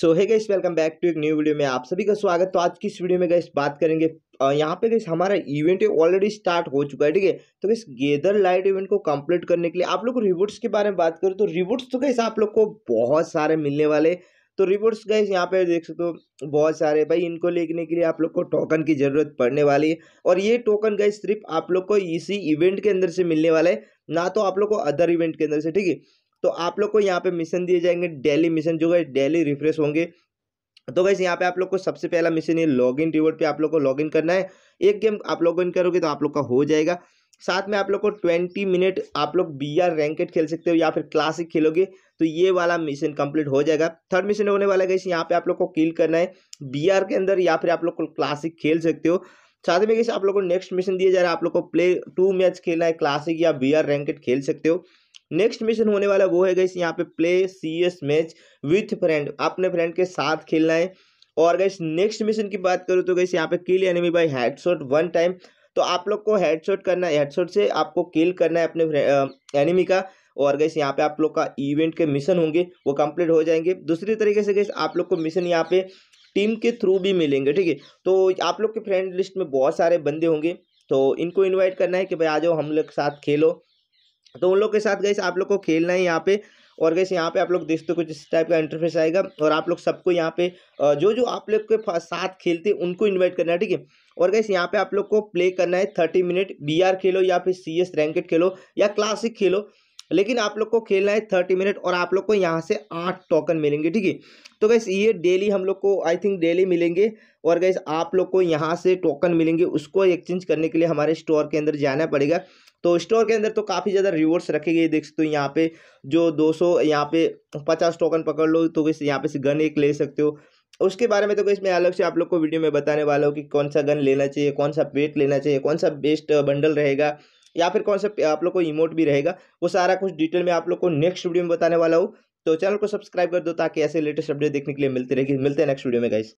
सो है guys welcome back to एक new video में आप सभी का स्वागत तो आज की इस वीडियो में गैस बात करेंगे यहाँ पे गई हमारा इवेंट ऑलरेडी स्टार्ट हो चुका है ठीक है तो गैस गेदर लाइट इवेंट को कंप्लीट करने के लिए आप लोग रिवॉर्ड्स के बारे में बात करें तो रिवॉर्ड्स तो गैस आप लोग को बहुत सारे मिलने वाले तो रिवॉर्ड्स गए यहाँ पे देख सकते हो बहुत सारे भाई इनको लेने के लिए आप लोग को टोकन की ज़रूरत पड़ने वाली है और ये टोकन गए सिर्फ आप लोग को इसी इवेंट के अंदर से मिलने वाला है ना तो आप लोग को अदर इवेंट के अंदर से ठीक है तो आप लोग को यहाँ पे मिशन दिए जाएंगे डेली मिशन जो है डेली रिफ्रेश होंगे तो वैसे यहाँ पे आप लोग को सबसे पहला मिशन ये इन रिवर्ड पर आप लोग को इन करना है एक गेम आप लॉग इन करोगे तो आप लोग का हो जाएगा साथ में आप लोग को ट्वेंटी मिनट आप लोग बी आर रैंकेट खेल सकते हो या फिर क्लासिक खेलोगे तो ये वाला मिशन कंप्लीट हो जाएगा थर्ड मिशन होने वाला है यहाँ पे आप लोग को किल करना है बी आर के अंदर या फिर आप लोग को क्लासिक खेल सकते हो साथ में कैसे आप लोग को नेक्स्ट मिशन दिया जा रहा है आप लोग को प्ले टू मैच खेलना है क्लासिक या बी आर रैंकेट खेल सकते हो नेक्स्ट मिशन होने वाला वो है गैस यहाँ पे play C S match with friend अपने फ्रेंड के साथ खेलना है और गैस नेक्स्ट मिशन की बात करूँ तो गैस यहाँ पे kill enemy by headshot one time तो आप लोग को हेडशॉट करना है हेडशॉट से आपको किल करना है अपने एनिमी का और गैस यहाँ पे आप लोग का इवेंट के मिशन होंगे वो कंप्लीट हो जाएंगे दूसरी तरीके से गैस आप लोग को मिशन यहाँ पे टीम के थ्रू भी मिलेंगे ठीक है तो आप लोग के फ्रेंड लिस्ट में बहुत सारे बंदे होंगे तो इनको इनवाइट करना है कि भाई आ जाओ हम लोग साथ खेलो तो उन लोग के साथ गई आप लोग को खेलना है यहाँ पे और गैस यहाँ पे आप लोग देखते हो कुछ इस टाइप का इंटरफेस आएगा और आप लोग सबको यहाँ पे जो जो आप लोग के साथ खेलते उनको इनवाइट करना है ठीक है और गैस यहाँ पे आप लोग को प्ले करना है थर्टी मिनट बीआर खेलो या फिर सी एस रैंकेट खेलो या क्लासिक खेलो लेकिन आप लोग को खेलना है थर्टी मिनट और आप लोग को यहाँ से आठ टोकन मिलेंगे ठीक है तो गैस ये डेली हम लोग को आई थिंक डेली मिलेंगे और गैस आप लोग को यहाँ से टोकन मिलेंगे उसको एक्सचेंज करने के लिए हमारे स्टोर के अंदर जाना पड़ेगा तो स्टोर के अंदर तो काफ़ी ज़्यादा रिवॉर्ड्स रखे गए देख सकते हो यहाँ पे जो 200 सौ यहाँ पे पचास टोकन पकड़ लो तो यहाँ पे से गन एक ले सकते हो उसके बारे में तो कैसे मैं अलग से आप लोग को वीडियो में बताने वाला हूँ कि कौन सा गन लेना चाहिए कौन सा पेट लेना चाहिए कौन सा बेस्ट बंडल रहेगा या फिर कौन सा आप लोग को इमोट भी रहेगा वो सारा कुछ डिटेल में आप लोग को नेक्स्ट वीडियो में बताने वाला हूँ तो चैनल को सब्सक्राइब कर दो ताकि ऐसे लेटेस्ट अपडेट देखने के लिए मिलते रहेगी मिलते हैं नेक्स्ट वीडियो में गाइस